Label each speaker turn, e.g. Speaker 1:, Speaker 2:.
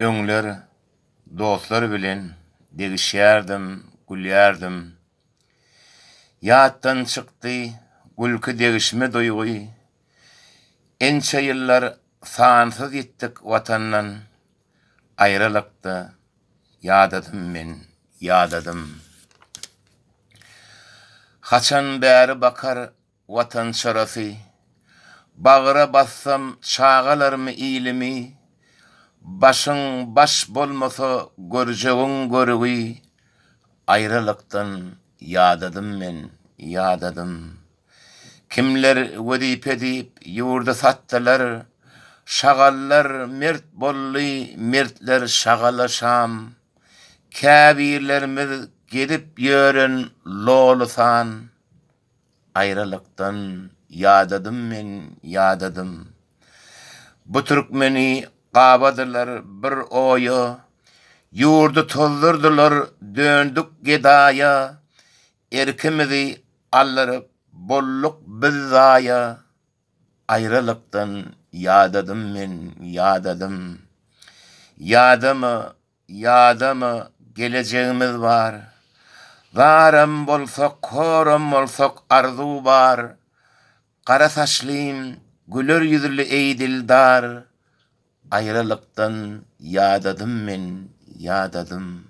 Speaker 1: öňler dostlar bilen degişärdim, gülýärdim. Yatdan çykdy gülki degişme doýgy. Ençe ýyllar sansız gitdik vatandan. Ayrılykda yadadım men, yadadım. Haçan bäri bakar vatan çarafy. Bağıra bassam çağalarmı ilimi, Başın baş bolmasa görceğün görgüi, Ayrılıktan yadadım men, yadadım. Kimler vedip edip yurda sattalar, Şagallar mert bolli, mertler şagala şam, Kabirler mert gedip loğlu san, Ayrılıktan yadadım men, yadadım. Bu türkmeni Qavadırlar bir oyu, yurdu tollurdurlar döndük gedaya, erkimizi allarıp bolluk bizzaya. Ayrılıktan yadadım men yadadım. Yadımı, yadımı geleceğimiz var. varım bolsak, koram bolsak arzu var. Qara saçlıyım, gülür yüzlü eydildar ayrılıktan yadadım men yadadım